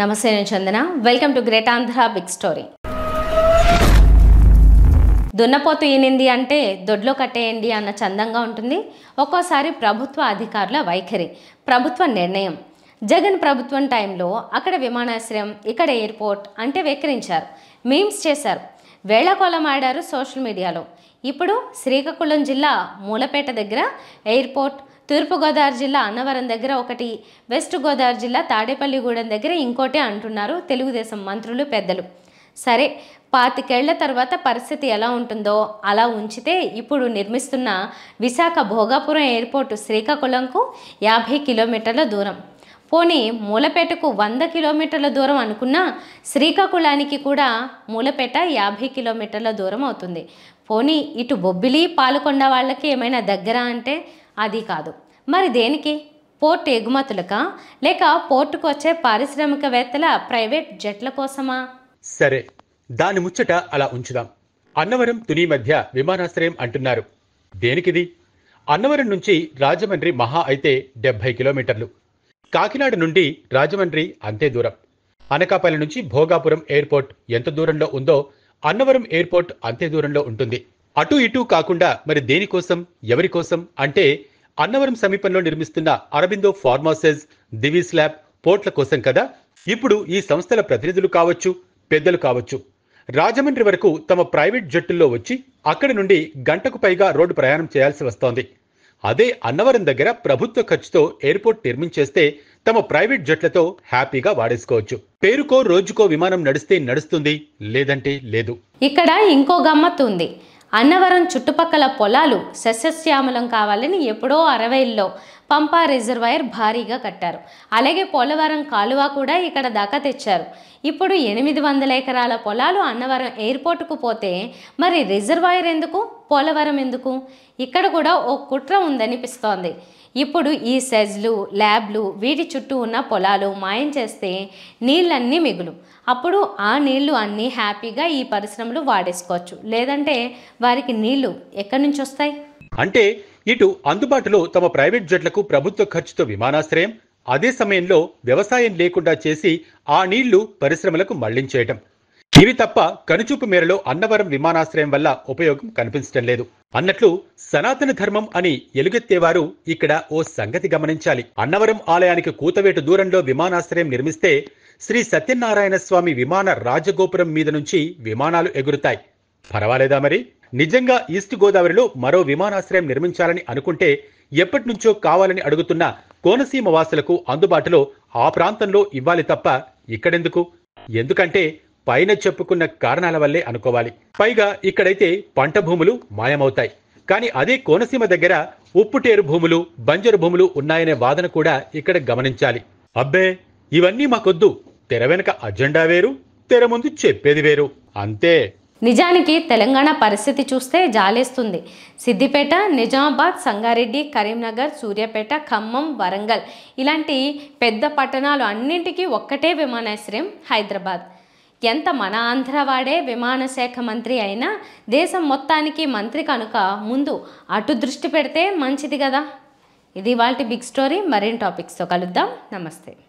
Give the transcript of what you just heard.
నమస్తే నేను Chandana welcome to great Andhra big story దున్నపోతు ఈనింది అంటే దొడ్లో కట్టేయండి అన్న చందంగా ఉంటుంది ఒక్కోసారి ప్రభుత్వ అధికారుల వైఖరి ప్రభుత్వ నిర్ణయం జగన్ ప్రభుత్వం టైంలో అక్కడ విమానాశ్రయం ఇక్కడ ఎయిర్పోర్ట్ అంటే వెక్కిరించారు మీమ్స్ చేశారు వేళకోలమాడారు ఆడారు సోషల్ మీడియాలో ఇప్పుడు శ్రీకాకుళం జిల్లా మూలపేట దగ్గర ఎయిర్పోర్ట్ తూర్పుగోదావరి జిల్లా అన్నవరం దగ్గర ఒకటి వెస్ట్ గోదావరి జిల్లా తాడేపల్లిగూడెం దగ్గర ఇంకోటే అంటున్నారు తెలుగుదేశం మంత్రులు పెద్దలు సరే పాతికేళ్ల తర్వాత పరిస్థితి ఎలా ఉంటుందో అలా ఉంచితే ఇప్పుడు నిర్మిస్తున్న విశాఖ భోగాపురం ఎయిర్పోర్టు శ్రీకాకుళంకు యాభై కిలోమీటర్ల దూరం పోనీ మూలపేటకు వంద కిలోమీటర్ల దూరం అనుకున్నా శ్రీకాకుళానికి కూడా మూలపేట యాభై కిలోమీటర్ల దూరం అవుతుంది పోనీ ఇటు బొబ్బిలి పాలకొండ వాళ్ళకి ఏమైనా దగ్గర అంటే అది కాదు మరి దేనికి పోర్టు ఎగుమతులకా లేక పోర్టుకు వచ్చే పారిశ్రామికవేత్తల ప్రైవేట్ జట్ల కోసమా సరే దాని ముచ్చట అలా ఉంచుదాం అన్నవరం తుని మధ్య విమానాశ్రయం అంటున్నారు దేనికిది అన్నవరం నుంచి రాజమండ్రి మహా అయితే డెబ్బై కిలోమీటర్లు కాకినాడ నుండి రాజమండ్రి అంతే దూరం అనకాపల్లి నుంచి భోగాపురం ఎయిర్పోర్ట్ ఎంత దూరంలో ఉందో అన్నవరం ఎయిర్పోర్ట్ అంతే దూరంలో ఉంటుంది అటు ఇటు కాకుండా మరి దేనికోసం ఎవరికోసం అంటే అన్నవరం సమీపంలో నిర్మిస్తున్న అరబిందో ఫార్మాసెస్ దివీస్ ల్యాబ్ పోర్ట్ల కోసం కదా ఇప్పుడు ఈ సంస్థల ప్రతినిధులు కావచ్చు పెద్దలు కావచ్చు రాజమండ్రి వరకు తమ ప్రైవేట్ జట్టుల్లో వచ్చి అక్కడి నుండి గంటకు పైగా రోడ్డు ప్రయాణం చేయాల్సి వస్తోంది అదే అన్నవరం దగ్గర ప్రభుత్వ ఖర్చుతో ఎయిర్పోర్ట్ నిర్మించేస్తే తమ ప్రైవేట్ జట్లతో హ్యాపీగా వాడేసుకోవచ్చు పేరుకో రోజుకో విమానం నడిస్తే నడుస్తుంది లేదంటే లేదు ఇక్కడ ఇంకో గమ్మత్తు ఉంది అన్నవరం చుట్టుపక్కల పొలాలు సస్యశ్యామలం కావాలని ఎప్పుడో అరవైల్లో పంపా రిజర్వాయర్ భారీగా కట్టారు అలాగే పోలవరం కాలువ కూడా ఇక్కడ దాకా తెచ్చారు ఇప్పుడు ఎనిమిది వందల ఎకరాల పొలాలు అన్నవరం ఎయిర్పోర్టుకు పోతే మరి రిజర్వాయర్ ఎందుకు పోలవరం ఎందుకు ఇక్కడ కూడా ఓ కుట్ర ఉందనిపిస్తోంది ఇప్పుడు ఈ సెజ్లు ల్యాబ్లు వీటి చుట్టూ ఉన్న పొలాలు మాయం చేస్తే నీళ్ళన్నీ మిగులు అప్పుడు ఆ నీళ్లు అన్నీ హ్యాపీగా ఈ పరిశ్రమలు వాడేసుకోవచ్చు లేదంటే వారికి నీళ్లు ఎక్కడి నుంచి వస్తాయి అంటే ఇటు అందుబాటులో తమ ప్రైవేట్ జట్లకు ప్రభుత్వ ఖర్చుతో విమానాశ్రయం అదే సమయంలో వ్యవసాయం లేకుండా చేసి ఆ నీళ్లు పరిశ్రమలకు మళ్లించేయటం ఇవి తప్ప కనుచూపు మేరలో అన్నవరం విమానాశ్రయం వల్ల ఉపయోగం కనిపించడం లేదు అన్నట్లు సనాతన ధర్మం అని ఎలుగెత్తేవారు ఇక్కడ ఓ సంగతి గమనించాలి అన్నవరం ఆలయానికి కూతవేటు దూరంలో విమానాశ్రయం నిర్మిస్తే శ్రీ సత్యనారాయణ స్వామి విమాన రాజగోపురం మీద నుంచి విమానాలు ఎగురుతాయి పర్వాలేదా మరి నిజంగా ఈస్ట్ గోదావరిలో మరో విమానాశ్రయం నిర్మించాలని అనుకుంటే ఎప్పటి నుంచో కావాలని అడుగుతున్న కోనసీమ వాసులకు అందుబాటులో ఆ ప్రాంతంలో ఇవ్వాలి తప్ప ఇక్కడెందుకు ఎందుకంటే పైన చెప్పుకున్న కారణాల వల్లే అనుకోవాలి పైగా ఇక్కడైతే పంట భూములు మాయమవుతాయి కానీ అదే కోనసీమ దగ్గర ఉప్పుటేరు భూములు బంజరు భూములు ఉన్నాయనే వాదన కూడా ఇక్కడ గమనించాలి అబ్బే ఇవన్నీ మాకొద్దు తెర వెనక అజెండా వేరు తెర ముందు చెప్పేది వేరు అంతే నిజానికి తెలంగాణ పరిస్థితి చూస్తే జాలేస్తుంది సిద్దిపేట నిజామాబాద్ సంగారెడ్డి కరీంనగర్ సూర్యాపేట ఖమ్మం వరంగల్ ఇలాంటి పెద్ద పట్టణాలు అన్నింటికీ ఒక్కటే విమానాశ్రయం హైదరాబాద్ ఎంత మన ఆంధ్రవాడే విమానశాఖ మంత్రి అయినా దేశం మొత్తానికి మంత్రి కనుక ముందు అటు దృష్టి పెడితే మంచిది కదా ఇది వాళ్ళ బిగ్ స్టోరీ మరిన్ని టాపిక్స్తో కలుద్దాం నమస్తే